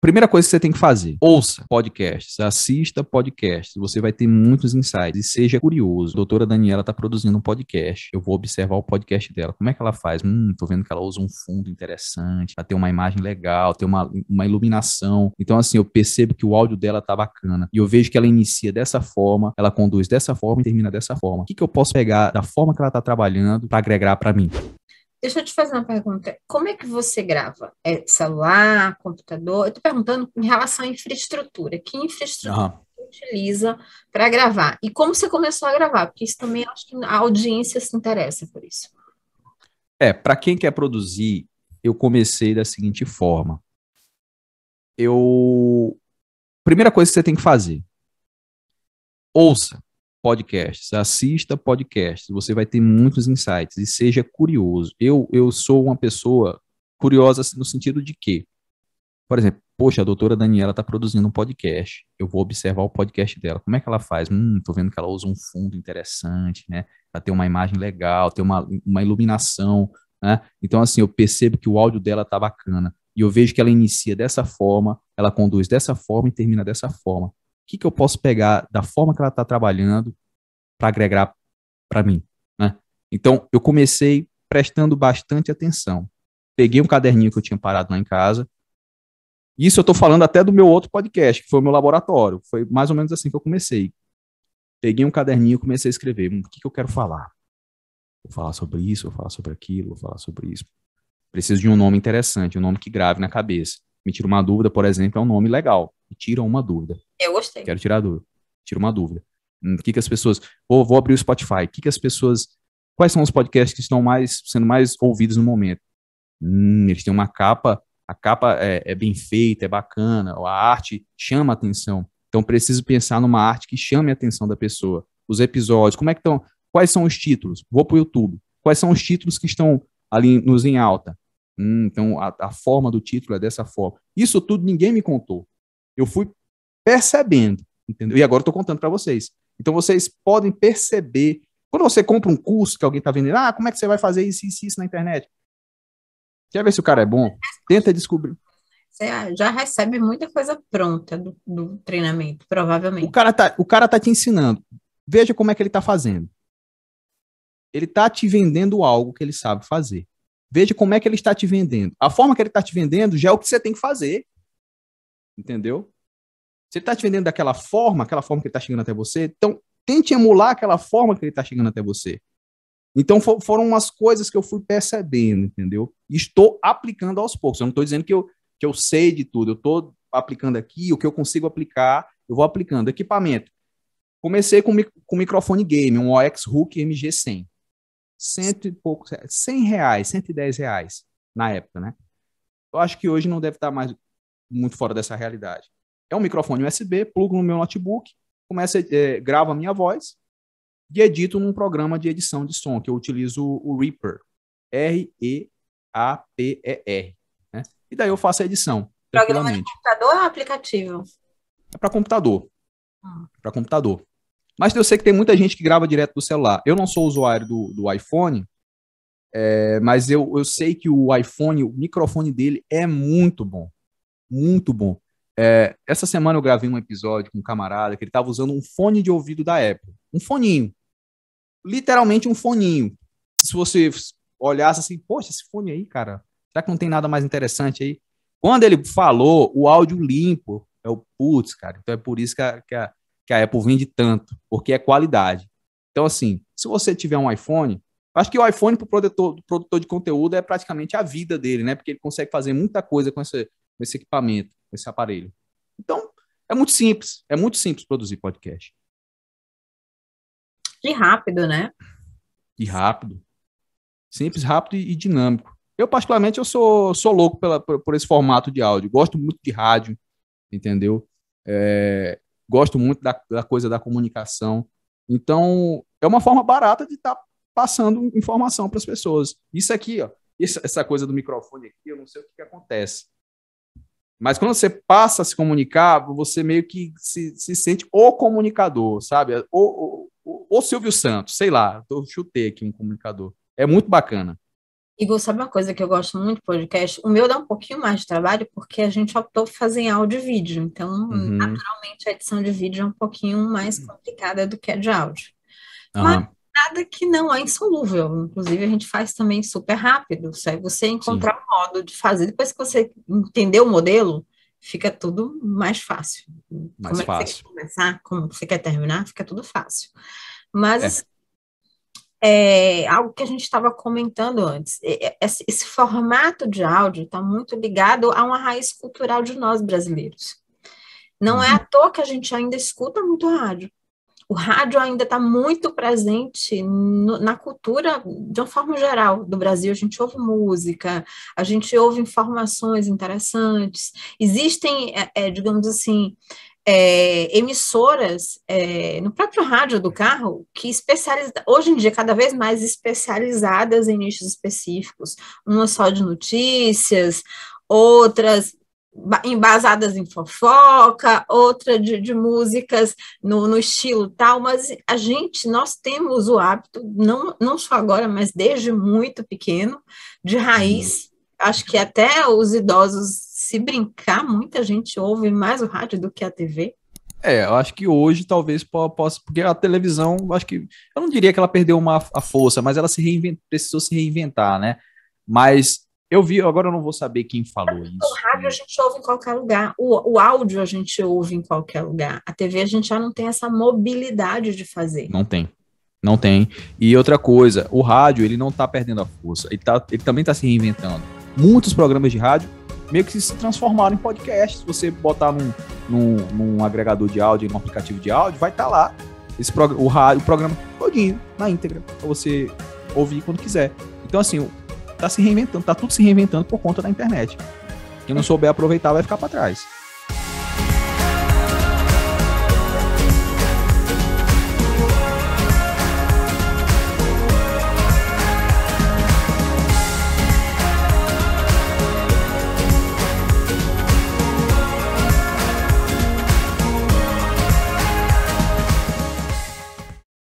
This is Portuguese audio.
Primeira coisa que você tem que fazer: ouça podcasts, assista podcasts. Você vai ter muitos insights e seja curioso. A doutora Daniela está produzindo um podcast. Eu vou observar o podcast dela. Como é que ela faz? Hum, tô vendo que ela usa um fundo interessante, ela tem uma imagem legal, tem uma, uma iluminação. Então, assim, eu percebo que o áudio dela tá bacana. E eu vejo que ela inicia dessa forma, ela conduz dessa forma e termina dessa forma. O que, que eu posso pegar da forma que ela está trabalhando para agregar para mim? Deixa eu te fazer uma pergunta. Como é que você grava? É celular, computador? Eu estou perguntando em relação à infraestrutura. Que infraestrutura uhum. você utiliza para gravar? E como você começou a gravar? Porque isso também acho que a audiência se interessa por isso. É, para quem quer produzir, eu comecei da seguinte forma. Eu. Primeira coisa que você tem que fazer: ouça podcasts, assista podcasts, você vai ter muitos insights e seja curioso. Eu, eu sou uma pessoa curiosa no sentido de que, por exemplo, poxa, a doutora Daniela está produzindo um podcast, eu vou observar o podcast dela, como é que ela faz? Hum, estou vendo que ela usa um fundo interessante, né? Ela tem uma imagem legal, tem uma, uma iluminação, né? Então, assim, eu percebo que o áudio dela está bacana e eu vejo que ela inicia dessa forma, ela conduz dessa forma e termina dessa forma que, que eu posso pegar da forma que ela está trabalhando para agregar para mim? Né? Então, eu comecei prestando bastante atenção. Peguei um caderninho que eu tinha parado lá em casa. Isso eu estou falando até do meu outro podcast, que foi o meu laboratório. Foi mais ou menos assim que eu comecei. Peguei um caderninho e comecei a escrever. Hum, o que, que eu quero falar? Vou falar sobre isso, vou falar sobre aquilo, vou falar sobre isso. Preciso de um nome interessante, um nome que grave na cabeça. Me tira uma dúvida, por exemplo, é um nome legal e tiram uma dúvida. Eu gostei. Quero tirar a dúvida. Tira uma dúvida. O hum, que, que as pessoas. vou abrir o Spotify. O que, que as pessoas. Quais são os podcasts que estão mais sendo mais ouvidos no momento? Hum, eles têm uma capa, a capa é, é bem feita, é bacana, a arte chama a atenção. Então preciso pensar numa arte que chame a atenção da pessoa. Os episódios, como é que estão? Quais são os títulos? Vou para o YouTube. Quais são os títulos que estão ali nos em alta? Hum, então a, a, forma do título é dessa forma. Isso tudo ninguém me contou. Eu fui percebendo, entendeu? E agora estou contando para vocês. Então vocês podem perceber. Quando você compra um curso que alguém está vendendo, ah, como é que você vai fazer isso, isso, isso na internet? Quer ver se o cara é bom? Tenta descobrir. Você já recebe muita coisa pronta do, do treinamento, provavelmente. O cara, tá, o cara tá te ensinando. Veja como é que ele está fazendo. Ele está te vendendo algo que ele sabe fazer. Veja como é que ele está te vendendo. A forma que ele está te vendendo já é o que você tem que fazer entendeu? Você está te vendendo daquela forma, aquela forma que ele está chegando até você, então tente emular aquela forma que ele está chegando até você. Então for, foram umas coisas que eu fui percebendo, entendeu? E estou aplicando aos poucos. Eu não estou dizendo que eu, que eu sei de tudo, eu estou aplicando aqui, o que eu consigo aplicar, eu vou aplicando. Equipamento. Comecei com, com microfone game, um OX Hook MG100. Cento e poucos, cem reais, cento e dez reais na época, né? Eu acho que hoje não deve estar tá mais muito fora dessa realidade. É um microfone USB, plugo no meu notebook, começo, é, gravo a minha voz e edito num programa de edição de som, que eu utilizo o Reaper. R-E-A-P-E-R. Né? E daí eu faço a edição. Programa de computador ou aplicativo? É para computador. Hum. Ah. Para computador. Mas eu sei que tem muita gente que grava direto do celular. Eu não sou usuário do, do iPhone, é, mas eu, eu sei que o iPhone, o microfone dele é muito bom muito bom. É, essa semana eu gravei um episódio com um camarada que ele estava usando um fone de ouvido da Apple. Um foninho. Literalmente um foninho. Se você olhasse assim, poxa, esse fone aí, cara, será que não tem nada mais interessante aí? Quando ele falou, o áudio limpo, é o putz, cara. Então é por isso que a, que a, que a Apple vende tanto, porque é qualidade. Então, assim, se você tiver um iPhone, acho que o iPhone para o produtor, produtor de conteúdo é praticamente a vida dele, né? Porque ele consegue fazer muita coisa com esse, com esse equipamento, com esse aparelho. Então, é muito simples, é muito simples produzir podcast. E rápido, né? E rápido. Simples, rápido e dinâmico. Eu, particularmente, eu sou, sou louco pela, por, por esse formato de áudio. Gosto muito de rádio, entendeu? É, gosto muito da, da, coisa da comunicação. Então, é uma forma barata de estar tá passando informação para as pessoas. Isso aqui, ó, essa, essa coisa do microfone aqui, eu não sei o que, que acontece. Mas quando você passa a se comunicar, você meio que se, se sente o comunicador, sabe? O, o, o Silvio Santos, sei lá, eu chutei aqui um comunicador. É muito bacana. Igor, sabe uma coisa que eu gosto muito do podcast? O meu dá um pouquinho mais de trabalho, porque a gente optou por fazer em áudio e vídeo. Então, uhum. naturalmente, a edição de vídeo é um pouquinho mais complicada do que a de áudio. Uhum. Mas nada que não é insolúvel. Inclusive, a gente faz também super rápido. Isso aí você encontrar Sim. um modo de fazer. Depois que você entender o modelo, fica tudo mais fácil. Mais como é fácil. É começar, como você quer terminar, fica tudo fácil. Mas é. é algo que a gente estava comentando antes. Esse, esse formato de áudio está muito ligado a uma raiz cultural de nós brasileiros. Não é uhum. é à toa que a gente ainda escuta muito rádio o rádio ainda está muito presente no, na cultura de uma forma geral do Brasil. A gente ouve música, a gente ouve informações interessantes. Existem, é, é, digamos assim, é, emissoras é, no próprio rádio do carro que especializa, hoje em dia cada vez mais especializadas em nichos específicos, uma só de notícias, outras embasadas em fofoca, outra de, de músicas no, no, estilo tal, mas a gente, nós temos o hábito, não, não só agora, mas desde muito pequeno, de raiz. Uhum. Acho que até os idosos, se brincar, muita gente ouve mais o rádio do que a TV. É, eu acho que hoje talvez possa, porque a televisão, acho que, eu não diria que ela perdeu uma, a força, mas ela se reinventou precisou se reinventar, né? Mas eu vi, agora eu não vou saber quem falou tá, isso. O rádio né? a gente ouve em qualquer lugar, o, o áudio a gente ouve em qualquer lugar. A TV a gente já não tem essa mobilidade de fazer. Não tem. Não tem. E outra coisa, o rádio ele não está perdendo a força, ele, tá, ele também está se reinventando. Muitos programas de rádio meio que se transformaram em podcast. Se você botar num, num, num agregador de áudio, num aplicativo de áudio, vai estar tá lá esse prog o, rádio, o programa todinho, na íntegra, para você ouvir quando quiser. Então, assim, tá se reinventando, tá tudo se reinventando por conta da internet. Quem não souber aproveitar vai ficar para trás.